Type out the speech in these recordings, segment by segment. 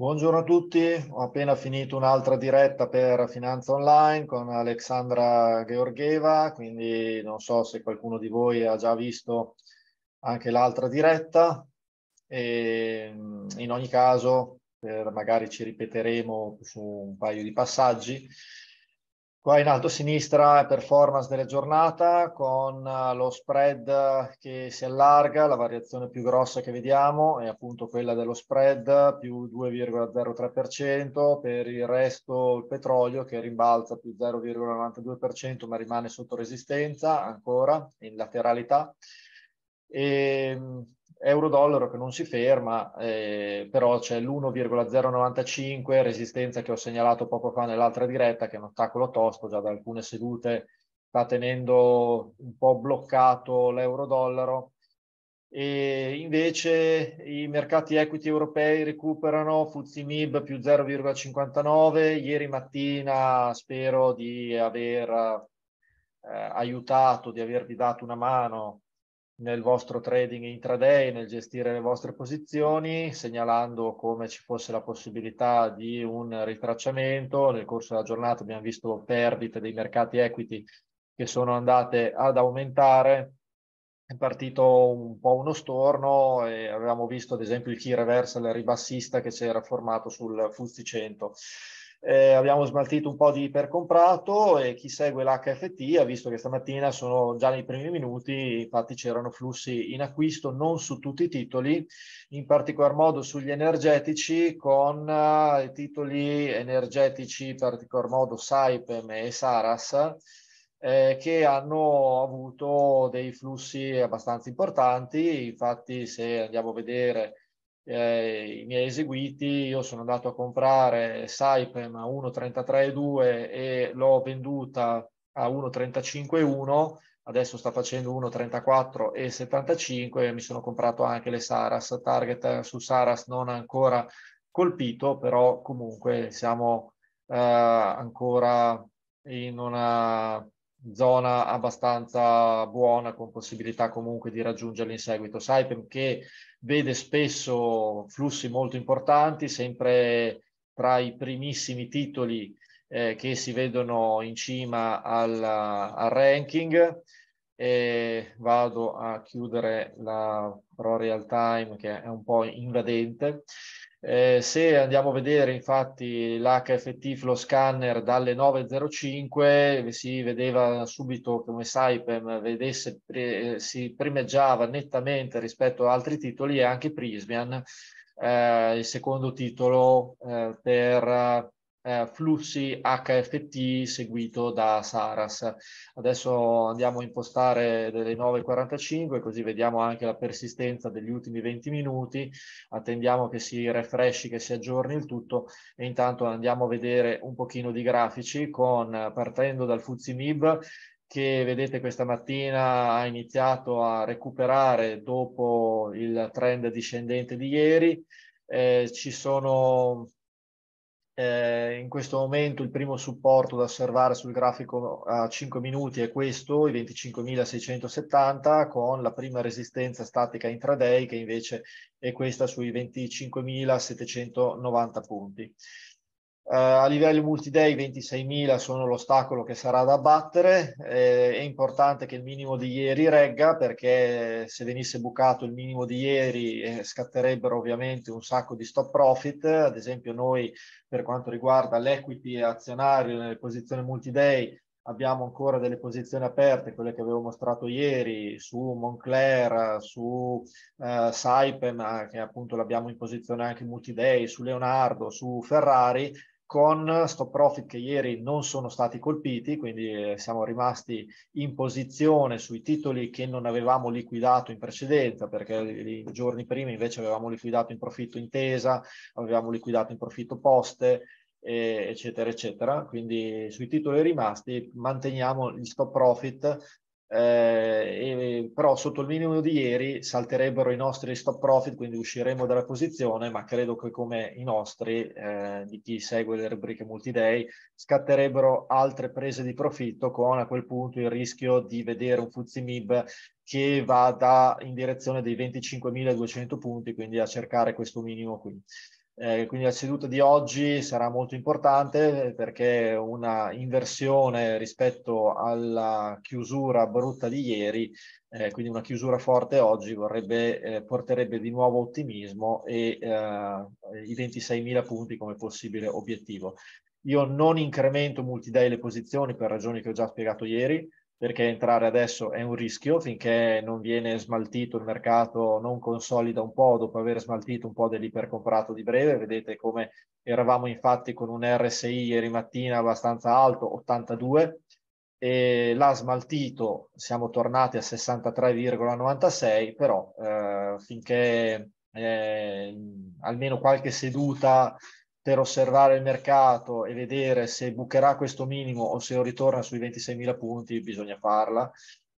Buongiorno a tutti, ho appena finito un'altra diretta per Finanza Online con Alexandra Gheorgheva, quindi non so se qualcuno di voi ha già visto anche l'altra diretta e ehm, in ogni caso per, magari ci ripeteremo su un paio di passaggi. Qua in alto a sinistra performance della giornata con eh, lo spread eh, che si allarga, la variazione più grossa che vediamo è appunto quella dello spread più 2,03%, per il resto il petrolio che rimbalza più 0,92% ma rimane sotto resistenza ancora in lateralità. E ehm, euro-dollaro che non si ferma, eh, però c'è l'1,095 resistenza che ho segnalato poco fa nell'altra diretta, che è un ostacolo tosto, già da alcune sedute sta tenendo un po' bloccato l'euro-dollaro. E invece i mercati equity europei recuperano MIB più 0,59. Ieri mattina spero di aver eh, aiutato, di avervi dato una mano nel vostro trading intraday, nel gestire le vostre posizioni, segnalando come ci fosse la possibilità di un ritracciamento. Nel corso della giornata abbiamo visto perdite dei mercati equity che sono andate ad aumentare. È partito un po' uno storno e avevamo visto ad esempio il key reversal ribassista che si era formato sul FUSI 100 eh, abbiamo smaltito un po' di ipercomprato e chi segue l'HFT ha visto che stamattina sono già nei primi minuti, infatti c'erano flussi in acquisto non su tutti i titoli, in particolar modo sugli energetici con eh, i titoli energetici, in particolar modo Saipem e Saras. Eh, che hanno avuto dei flussi abbastanza importanti, infatti se andiamo a vedere eh, i miei eseguiti, io sono andato a comprare Saipem a 1,33,2 e l'ho venduta a 1,35,1, adesso sta facendo 1,34,75 e mi sono comprato anche le Saras, target su Saras non ancora colpito, però comunque siamo eh, ancora in una zona abbastanza buona con possibilità comunque di raggiungerli in seguito. Saipem che vede spesso flussi molto importanti, sempre tra i primissimi titoli eh, che si vedono in cima al, al ranking. E vado a chiudere la Pro Real Time che è un po' invadente. Eh, se andiamo a vedere infatti l'HFT flow scanner dalle 9.05 si vedeva subito come Saipem vedesse, pre, eh, si primeggiava nettamente rispetto a altri titoli e anche Prismian, eh, il secondo titolo eh, per eh, flussi HFT seguito da Saras. Adesso andiamo a impostare delle 9.45 così vediamo anche la persistenza degli ultimi 20 minuti, attendiamo che si refresci, che si aggiorni il tutto e intanto andiamo a vedere un pochino di grafici con, partendo dal MIB che vedete questa mattina ha iniziato a recuperare dopo il trend discendente di ieri, eh, ci sono eh, in questo momento il primo supporto da osservare sul grafico a 5 minuti è questo, i 25.670, con la prima resistenza statica intraday che invece è questa sui 25.790 punti. Uh, a livello multi-day 26.000 sono l'ostacolo che sarà da battere, eh, è importante che il minimo di ieri regga perché se venisse bucato il minimo di ieri eh, scatterebbero ovviamente un sacco di stop profit, ad esempio noi per quanto riguarda l'equity azionario nelle posizioni multi-day abbiamo ancora delle posizioni aperte, quelle che avevo mostrato ieri su Moncler, su eh, Saipem, eh, che appunto l'abbiamo in posizione anche multi-day, su Leonardo, su Ferrari, con stop profit che ieri non sono stati colpiti, quindi eh, siamo rimasti in posizione sui titoli che non avevamo liquidato in precedenza, perché i giorni prima invece avevamo liquidato in profitto intesa, avevamo liquidato in profitto poste, eccetera, eccetera. Quindi sui titoli rimasti manteniamo gli stop profit eh, e, però sotto il minimo di ieri salterebbero i nostri stop profit, quindi usciremo dalla posizione, ma credo che come i nostri, eh, di chi segue le rubriche multiday, scatterebbero altre prese di profitto con a quel punto il rischio di vedere un Mib che vada in direzione dei 25.200 punti, quindi a cercare questo minimo qui. Eh, quindi la seduta di oggi sarà molto importante eh, perché una inversione rispetto alla chiusura brutta di ieri, eh, quindi una chiusura forte oggi vorrebbe, eh, porterebbe di nuovo ottimismo e eh, i 26.000 punti come possibile obiettivo. Io non incremento multiday le posizioni per ragioni che ho già spiegato ieri, perché entrare adesso è un rischio finché non viene smaltito il mercato, non consolida un po' dopo aver smaltito un po' dell'ipercomprato di breve. Vedete come eravamo infatti con un RSI ieri mattina abbastanza alto, 82, e l'ha smaltito, siamo tornati a 63,96, però eh, finché eh, almeno qualche seduta per osservare il mercato e vedere se bucherà questo minimo o se ritorna sui 26.000 punti bisogna farla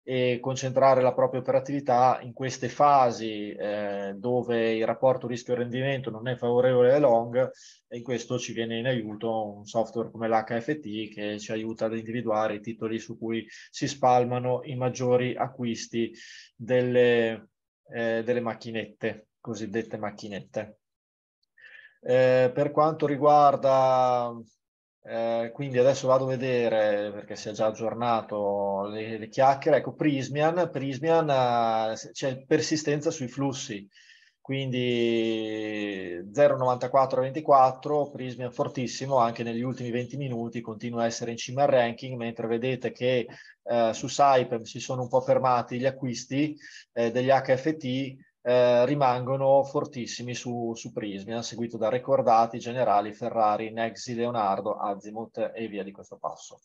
e concentrare la propria operatività in queste fasi eh, dove il rapporto rischio-rendimento non è favorevole ai long e in questo ci viene in aiuto un software come l'HFT che ci aiuta ad individuare i titoli su cui si spalmano i maggiori acquisti delle, eh, delle macchinette, cosiddette macchinette. Eh, per quanto riguarda, eh, quindi adesso vado a vedere perché si è già aggiornato le, le chiacchiere, ecco Prismian, Prismian eh, c'è persistenza sui flussi, quindi 0,94-24, Prismian fortissimo anche negli ultimi 20 minuti, continua a essere in cima al ranking, mentre vedete che eh, su Saipem si sono un po' fermati gli acquisti eh, degli HFT, eh, rimangono fortissimi su, su Prismian, seguito da Recordati, Generali, Ferrari, Nexi, Leonardo, Azimuth e via di questo passo.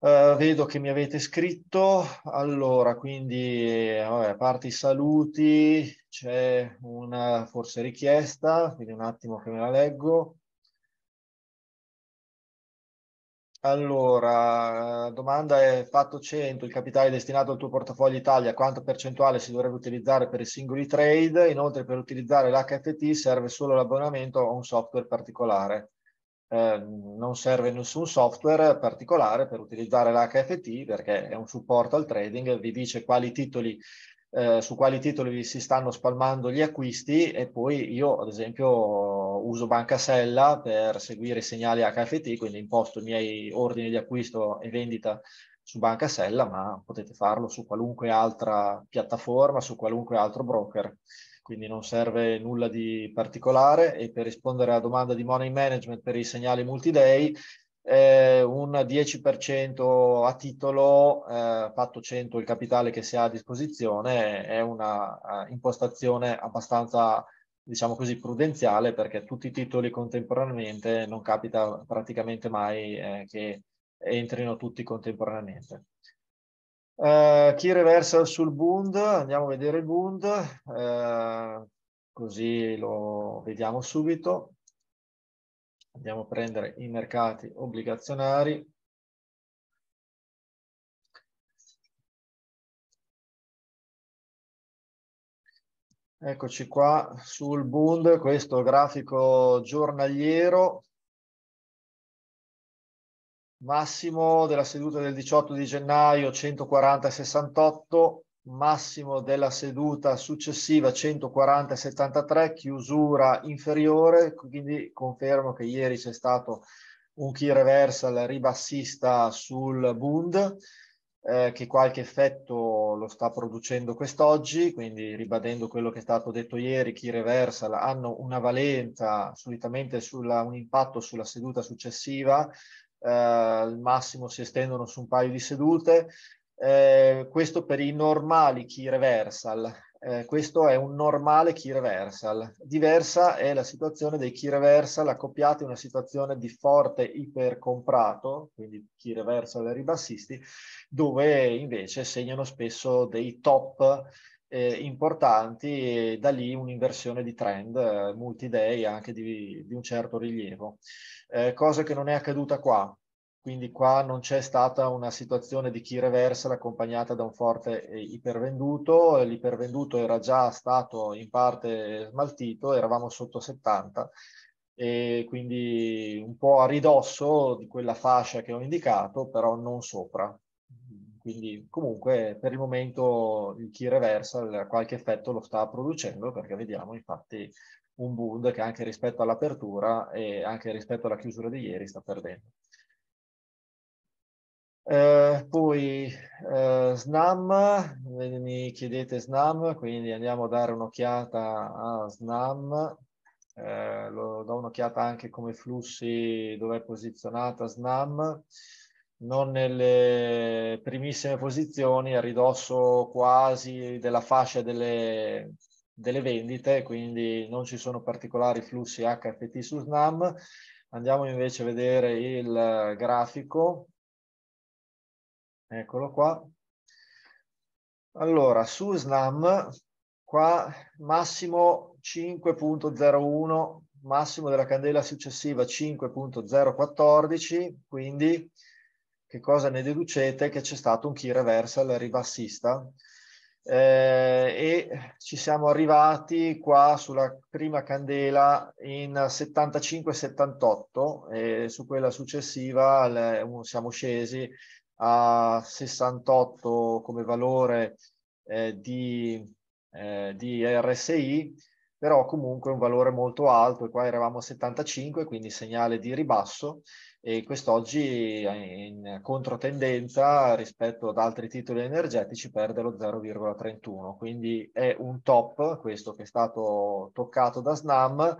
Uh, vedo che mi avete scritto, allora quindi a parte i saluti c'è una forse richiesta, quindi un attimo che me la leggo. Allora, domanda è fatto 100, il capitale destinato al tuo portafoglio Italia, quanto percentuale si dovrebbe utilizzare per i singoli trade? Inoltre per utilizzare l'HFT serve solo l'abbonamento a un software particolare. Eh, non serve nessun software particolare per utilizzare l'HFT perché è un supporto al trading, vi dice quali titoli eh, su quali titoli si stanno spalmando gli acquisti e poi io ad esempio uso Banca Sella per seguire i segnali HFT, quindi imposto i miei ordini di acquisto e vendita su Banca Sella, ma potete farlo su qualunque altra piattaforma, su qualunque altro broker. Quindi non serve nulla di particolare e per rispondere alla domanda di money management per i segnali multi-day, eh, un 10% a titolo, eh, fatto 100 il capitale che si ha a disposizione, è una uh, impostazione abbastanza, diciamo così, prudenziale perché tutti i titoli contemporaneamente non capita praticamente mai eh, che entrino tutti contemporaneamente. Uh, chi reversa sul Bund, andiamo a vedere il Bund, uh, così lo vediamo subito. Andiamo a prendere i mercati obbligazionari. Eccoci qua sul Bund, questo grafico giornaliero massimo della seduta del 18 di gennaio 140,68 massimo della seduta successiva 140,73, chiusura inferiore, quindi confermo che ieri c'è stato un key reversal ribassista sul Bund, eh, che qualche effetto lo sta producendo quest'oggi, quindi ribadendo quello che è stato detto ieri, chi reversal hanno una valenza, solitamente sulla, un impatto sulla seduta successiva, eh, al massimo si estendono su un paio di sedute, eh, questo per i normali key reversal. Eh, questo è un normale key reversal. Diversa è la situazione dei key reversal accoppiati a una situazione di forte ipercomprato, quindi key reversal ribassisti, dove invece segnano spesso dei top eh, importanti e da lì un'inversione di trend eh, multi-day anche di, di, un certo rilievo. Eh, cosa che non è accaduta qua. Quindi qua non c'è stata una situazione di chi reversa accompagnata da un forte eh, ipervenduto, l'ipervenduto era già stato in parte smaltito, eravamo sotto 70 e quindi un po' a ridosso di quella fascia che ho indicato, però non sopra. Quindi comunque per il momento il key reversal qualche effetto lo sta producendo perché vediamo infatti un Bund che anche rispetto all'apertura e anche rispetto alla chiusura di ieri sta perdendo. Eh, poi eh, Snam, eh, mi chiedete Snam, quindi andiamo a dare un'occhiata a Snam. Eh, lo, do un'occhiata anche come flussi dove è posizionata Snam, non nelle primissime posizioni, a ridosso quasi della fascia delle, delle vendite, quindi non ci sono particolari flussi HFT su Snam. Andiamo invece a vedere il eh, grafico Eccolo qua. Allora, su SNAM, qua massimo 5.01, massimo della candela successiva 5.014, quindi che cosa ne deducete? Che c'è stato un key reversal ribassista eh, e ci siamo arrivati qua sulla prima candela in 75-78 e su quella successiva le, siamo scesi a 68 come valore eh, di, eh, di RSI, però comunque un valore molto alto e qua eravamo a 75, quindi segnale di ribasso e quest'oggi eh, in controtendenza rispetto ad altri titoli energetici perde lo 0,31, quindi è un top questo che è stato toccato da Snam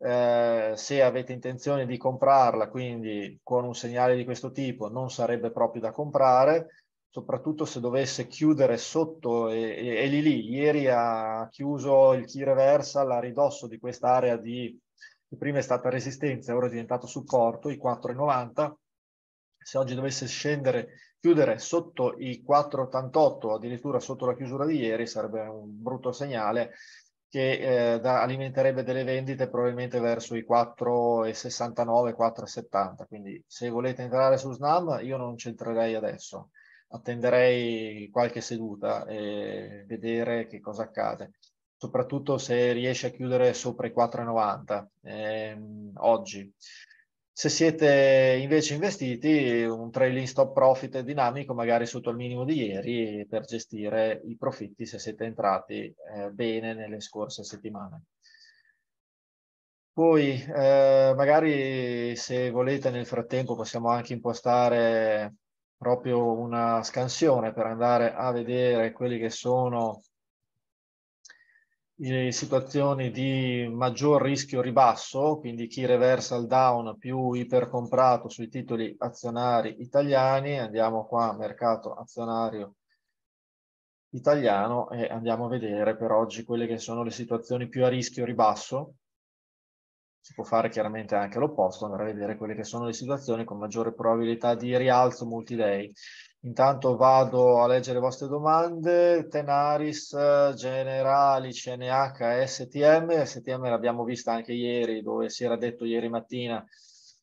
eh, se avete intenzione di comprarla, quindi con un segnale di questo tipo, non sarebbe proprio da comprare, soprattutto se dovesse chiudere sotto e, e, e lì lì. Ieri ha chiuso il key reversal a ridosso di quest'area di, che prima è stata resistenza, ora è diventato supporto, i 4,90. Se oggi dovesse scendere, chiudere sotto i 4,88, addirittura sotto la chiusura di ieri, sarebbe un brutto segnale che eh, da, alimenterebbe delle vendite probabilmente verso i 4,69, 4,70. Quindi se volete entrare su Snam io non c'entrerei adesso, attenderei qualche seduta e vedere che cosa accade, soprattutto se riesce a chiudere sopra i 4,90 ehm, oggi. Se siete invece investiti, un trailing stop profit dinamico magari sotto il minimo di ieri per gestire i profitti se siete entrati eh, bene nelle scorse settimane. Poi eh, magari se volete nel frattempo possiamo anche impostare proprio una scansione per andare a vedere quelli che sono in situazioni di maggior rischio ribasso, quindi chi reversa il down più ipercomprato sui titoli azionari italiani, andiamo qua mercato azionario italiano e andiamo a vedere per oggi quelle che sono le situazioni più a rischio ribasso. Si può fare chiaramente anche l'opposto, andare a vedere quelle che sono le situazioni con maggiore probabilità di rialzo multi-day. Intanto vado a leggere le vostre domande. Tenaris, Generali, CNH, STM. STM l'abbiamo vista anche ieri, dove si era detto ieri mattina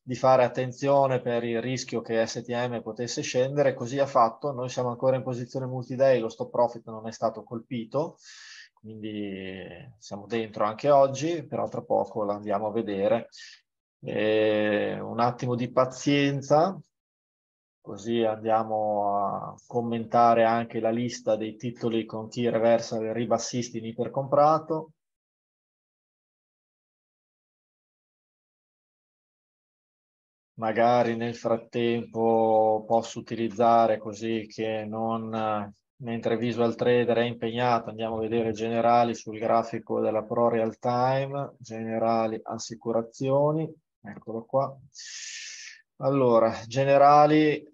di fare attenzione per il rischio che STM potesse scendere. Così ha fatto. Noi siamo ancora in posizione multi-day, lo stop profit non è stato colpito, quindi siamo dentro anche oggi, però tra poco la andiamo a vedere. E un attimo di pazienza così andiamo a commentare anche la lista dei titoli con chi reversa e ribassisti in ipercomprato. Magari nel frattempo posso utilizzare così che non, mentre Visual Trader è impegnato, andiamo a vedere generali sul grafico della Pro Real Time, generali assicurazioni, eccolo qua. Allora, generali,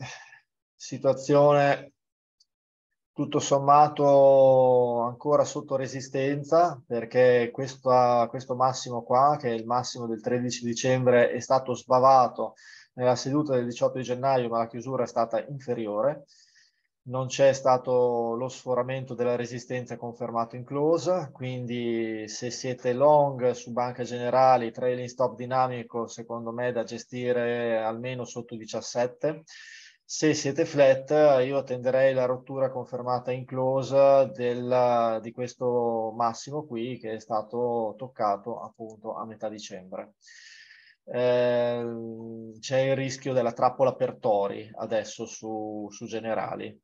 situazione tutto sommato ancora sotto resistenza perché questa, questo massimo qua, che è il massimo del 13 dicembre, è stato sbavato nella seduta del 18 di gennaio, ma la chiusura è stata inferiore non c'è stato lo sforamento della resistenza confermato in close, quindi se siete long su banca generali, trailing stop dinamico, secondo me da gestire almeno sotto 17. Se siete flat, io attenderei la rottura confermata in close del, di questo massimo qui che è stato toccato appunto a metà dicembre. Eh, c'è il rischio della trappola per tori adesso su, su generali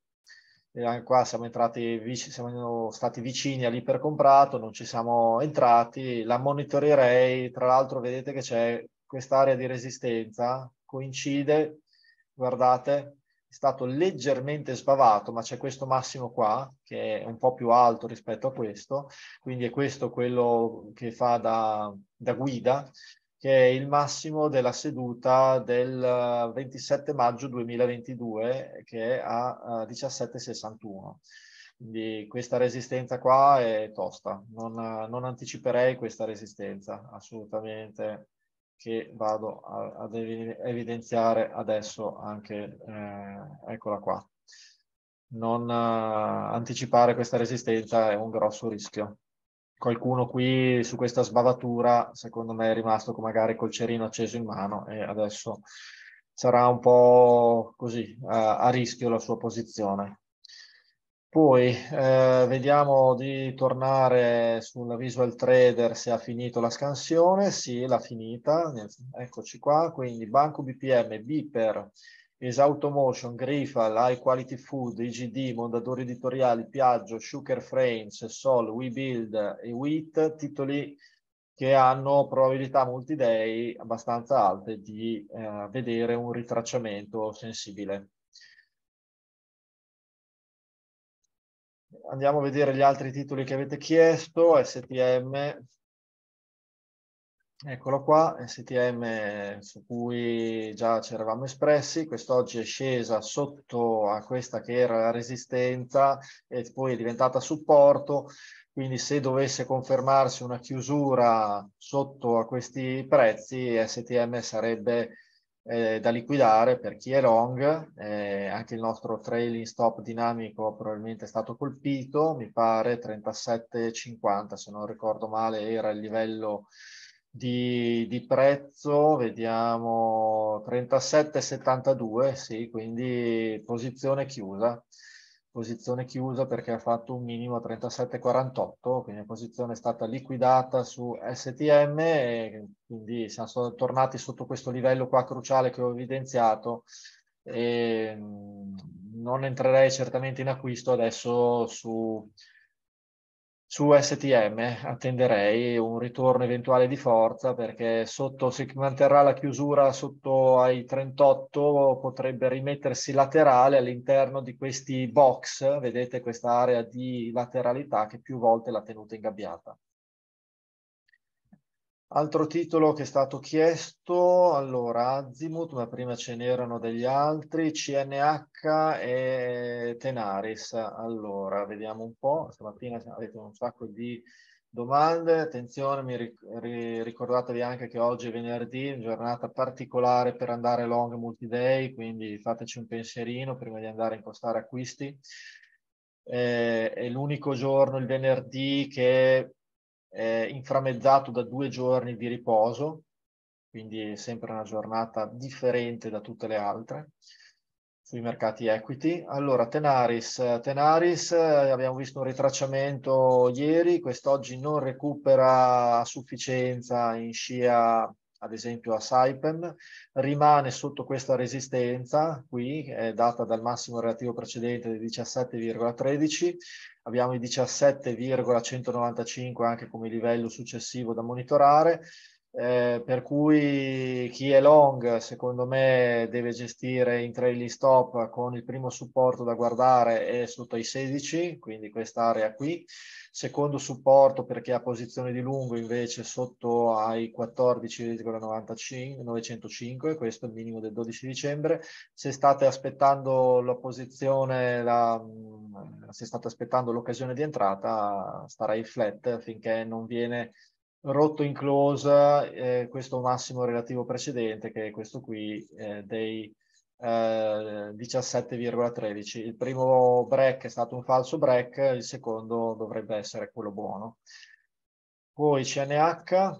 e anche qua siamo, entrati, siamo stati vicini all'ipercomprato, non ci siamo entrati, la monitorerei, tra l'altro vedete che c'è quest'area di resistenza, coincide, guardate, è stato leggermente sbavato, ma c'è questo massimo qua, che è un po' più alto rispetto a questo, quindi è questo quello che fa da, da guida, che è il massimo della seduta del 27 eh, maggio 2022 che è a 17,61. Eh, Quindi questa resistenza qua è tosta, non, eh, non anticiperei questa resistenza assolutamente che vado a, ad evidenziare adesso anche, eh, eccola qua. Non eh, anticipare questa resistenza è un grosso rischio qualcuno qui su questa sbavatura, secondo me, è rimasto magari col cerino acceso in mano e adesso sarà un po' così a, eh, a rischio la sua posizione. Poi eh, vediamo di tornare sulla Visual Trader se ha finito la scansione. Sì, l'ha finita. Eccoci qua. Quindi Banco BPM, Biper, Esautomotion, Grifal, High Quality Food, IGD, Mondadori Editoriali, Piaggio, Sugar Frames, Sol, WeBuild e WIT, titoli che hanno probabilità multi-day abbastanza alte di eh, vedere un ritracciamento sensibile. Andiamo a vedere gli altri titoli che avete chiesto, STM, Eccolo qua, STM su cui già ci eravamo espressi, quest'oggi è scesa sotto a questa che era la resistenza e poi è diventata supporto, quindi se dovesse confermarsi una chiusura sotto a questi prezzi, STM sarebbe eh, da liquidare per chi è long, eh, anche il nostro trailing stop dinamico probabilmente è stato colpito, mi pare 37,50 se non ricordo male era il livello di, di prezzo, vediamo 37,72, sì, quindi posizione chiusa posizione chiusa perché ha fatto un minimo a 37,48, quindi la posizione è stata liquidata su STM e quindi siamo tornati sotto questo livello qua cruciale che ho evidenziato e mm, non entrerei certamente in acquisto adesso su, su STM eh, attenderei un ritorno eventuale di forza perché sotto, se manterrà la chiusura sotto ai 38 potrebbe rimettersi laterale all'interno di questi box, vedete questa area di lateralità che più volte l'ha tenuta ingabbiata. Altro titolo che è stato chiesto, allora Azimut, ma prima ce n'erano degli altri, CNH e Tenaris. Allora, vediamo un po', stamattina avete un sacco di domande, attenzione, mi ricordatevi anche che oggi è venerdì, giornata particolare per andare long multi-day, quindi fateci un pensierino prima di andare a impostare acquisti. Eh, è l'unico giorno, il venerdì, che eh, inframmezzato da due giorni di riposo, quindi sempre una giornata differente da tutte le altre sui mercati equity. Allora, Tenaris, Tenaris eh, abbiamo visto un ritracciamento ieri, quest'oggi non recupera a sufficienza in scia ad esempio a Saipem, rimane sotto questa resistenza qui, è data dal massimo relativo precedente di 17,13, abbiamo i 17,195 anche come livello successivo da monitorare, eh, per cui chi è long secondo me deve gestire in trailing stop con il primo supporto da guardare è sotto i 16, quindi quest'area qui, secondo supporto per chi ha posizione di lungo invece sotto ai 14,905, questo è il minimo del 12 dicembre, se state aspettando la posizione, la, mm, se state aspettando l'occasione di entrata starei flat finché non viene rotto in close eh, questo massimo relativo precedente, che è questo qui, eh, dei eh, 17,13. Il primo break è stato un falso break, il secondo dovrebbe essere quello buono. Poi CNH,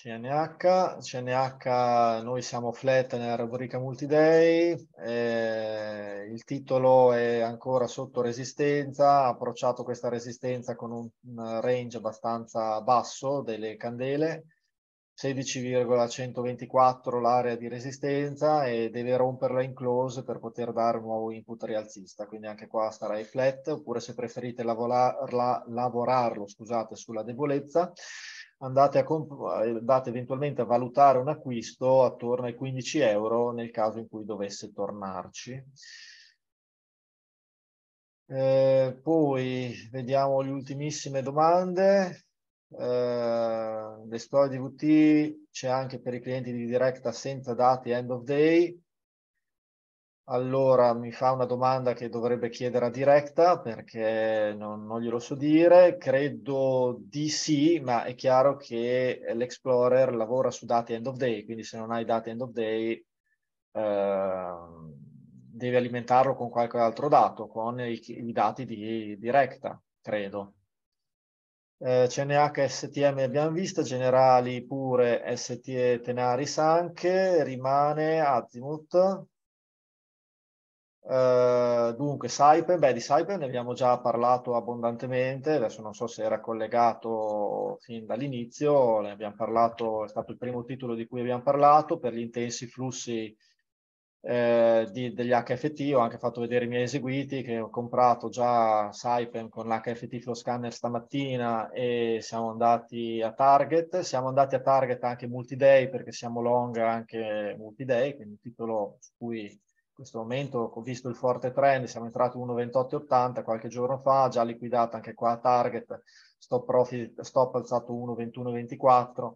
CNH, CNH, noi siamo flat nella rubrica multiday, eh, il titolo è ancora sotto resistenza, ha approcciato questa resistenza con un, range abbastanza basso delle candele, 16,124 l'area di resistenza e deve romperla in close per poter dare un nuovo input rialzista, quindi anche qua starai flat, oppure se preferite lavorarlo scusate, sulla debolezza, andate, a comp- andate eventualmente a valutare un acquisto attorno ai 15 euro nel caso in cui dovesse tornarci. Eh, poi vediamo le ultimissime domande. Eh, le storie DVT c'è anche per i clienti di diretta senza dati end of day. Allora, mi fa una domanda che dovrebbe chiedere a diretta perché non, non, glielo so dire. Credo di sì, ma è chiaro che l'Explorer lavora su dati end of day, quindi se non hai dati end of day eh, devi alimentarlo con qualche altro dato, con i, i dati di diretta, credo. Eh, CNH STM abbiamo visto, generali pure ST Tenaris anche, rimane Azimuth. Uh, dunque, Saipen, beh, di Saipen ne abbiamo già parlato abbondantemente, adesso non so se era collegato fin dall'inizio, ne abbiamo parlato, è stato il primo titolo di cui abbiamo parlato per gli intensi flussi eh, di, degli HFT, ho anche fatto vedere i miei eseguiti che ho comprato già Saipen con l'HFT Flow Scanner stamattina e siamo andati a target, siamo andati a target anche multi-day perché siamo long anche multi-day, quindi un titolo su cui questo momento ho visto il forte trend, siamo entrati 1,2880 qualche giorno fa, già liquidata anche qua a target, stop profit, stop alzato 1,2124,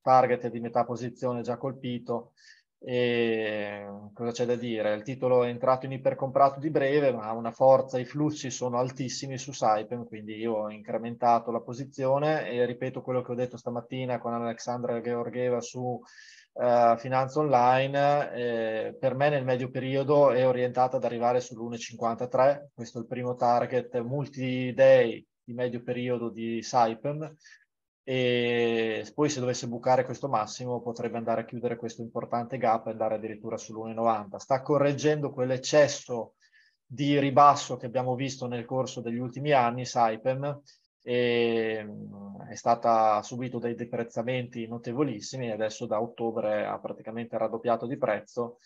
target di metà posizione già colpito. E cosa c'è da dire? Il titolo è entrato in ipercomprato di breve, ma ha una forza, i flussi sono altissimi su Saipem, quindi io ho incrementato la posizione e ripeto quello che ho detto stamattina con Alexandra Georgieva su uh, finanza online eh, per me nel medio periodo è orientata ad arrivare sull'1,53, questo è il primo target multi-day di medio periodo di Saipem e poi se dovesse bucare questo massimo potrebbe andare a chiudere questo importante gap e andare addirittura sull'1,90. Sta correggendo quell'eccesso di ribasso che abbiamo visto nel corso degli ultimi anni, Saipem, e è stata subito dei deprezzamenti notevolissimi e adesso da ottobre ha praticamente raddoppiato di prezzo,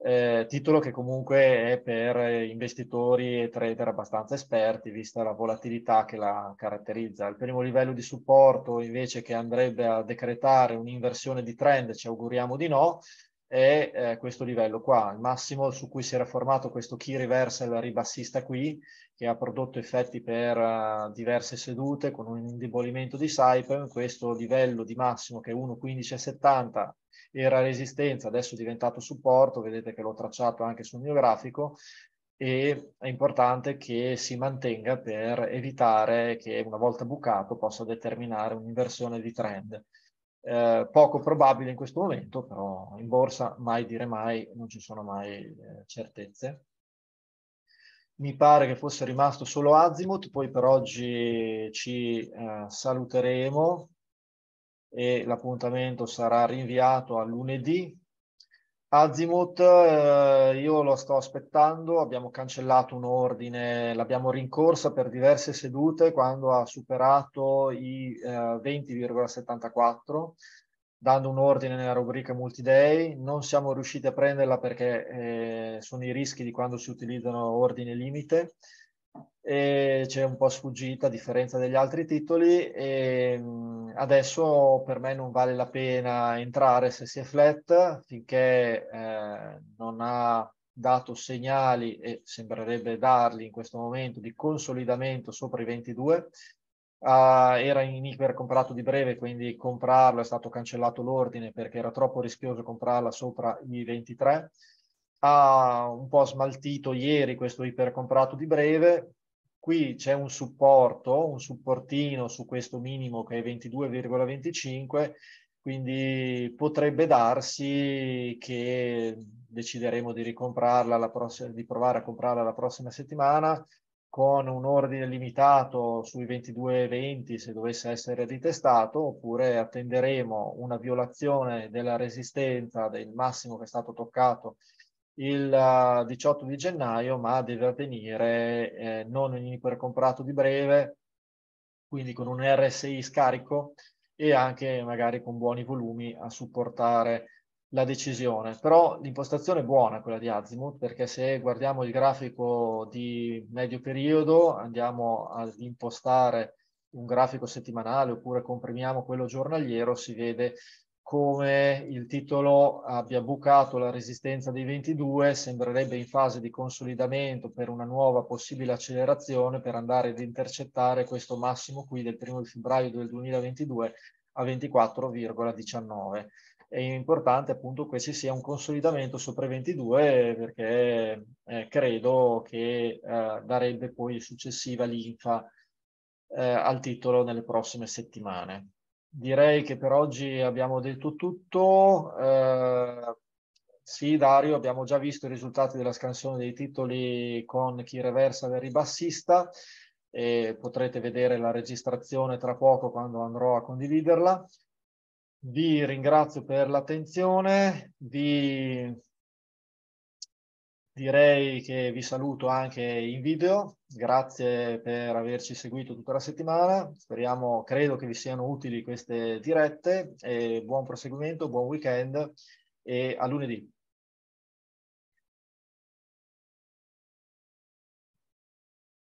eh, titolo che comunque è per investitori e trader abbastanza esperti, vista la volatilità che la caratterizza. Il primo livello di supporto invece che andrebbe a decretare un'inversione di trend, ci auguriamo di no, è eh, questo livello qua, il massimo su cui si era formato questo key reversal ribassista qui, che ha prodotto effetti per uh, diverse sedute con un indebolimento di Saipem, questo livello di massimo che è 1.1570 era resistenza, adesso è diventato supporto, vedete che l'ho tracciato anche sul mio grafico, e è importante che si mantenga per evitare che una volta bucato possa determinare un'inversione di trend eh, poco probabile in questo momento, però in borsa mai dire mai, non ci sono mai eh, certezze. Mi pare che fosse rimasto solo Azimut, poi per oggi ci eh, saluteremo e l'appuntamento sarà rinviato a lunedì Azimut, eh, io lo sto aspettando, abbiamo cancellato un ordine, l'abbiamo rincorsa per diverse sedute quando ha superato i eh, 20,74, dando un ordine nella rubrica multi-day. Non siamo riusciti a prenderla perché eh, sono i rischi di quando si utilizzano ordine limite e c'è un po' sfuggita a differenza degli altri titoli. E, mm, adesso per me non vale la pena entrare se si è flat finché eh, non ha dato segnali e sembrerebbe darli in questo momento di consolidamento sopra i 22. Uh, ah, era in iper comprato di breve, quindi comprarlo è stato cancellato l'ordine perché era troppo rischioso comprarla sopra i 23. Ha un po' smaltito ieri questo iper comprato di breve, Qui c'è un supporto, un supportino su questo minimo che è 22,25, quindi potrebbe darsi che decideremo di ricomprarla, prossima, di provare a comprarla la prossima settimana con un ordine limitato sui 22,20 se dovesse essere ritestato, oppure attenderemo una violazione della resistenza del massimo che è stato toccato il 18 eh, di gennaio, ma deve avvenire eh, non in ipercomprato di breve, quindi con un RSI scarico e anche magari con buoni volumi a supportare la decisione. Però l'impostazione è buona quella di Azimuth, perché se guardiamo il grafico di medio periodo, andiamo ad impostare un grafico settimanale oppure comprimiamo quello giornaliero, si vede come il titolo abbia bucato la resistenza dei 22, sembrerebbe in fase di consolidamento per una nuova possibile accelerazione per andare ad intercettare questo massimo qui del 1 febbraio del 2022 a 24,19. È importante appunto che ci sia un consolidamento sopra i 22 perché eh, credo che eh, darebbe poi successiva linfa eh, al titolo nelle prossime settimane. Direi che per oggi abbiamo detto tutto. Eh, sì, Dario, abbiamo già visto i risultati della scansione dei titoli con chi reversa del ribassista e potrete vedere la registrazione tra poco quando andrò a condividerla. Vi ringrazio per l'attenzione, vi Direi che vi saluto anche in video, grazie per averci seguito tutta la settimana, speriamo, credo che vi siano utili queste dirette e buon proseguimento, buon weekend e a lunedì.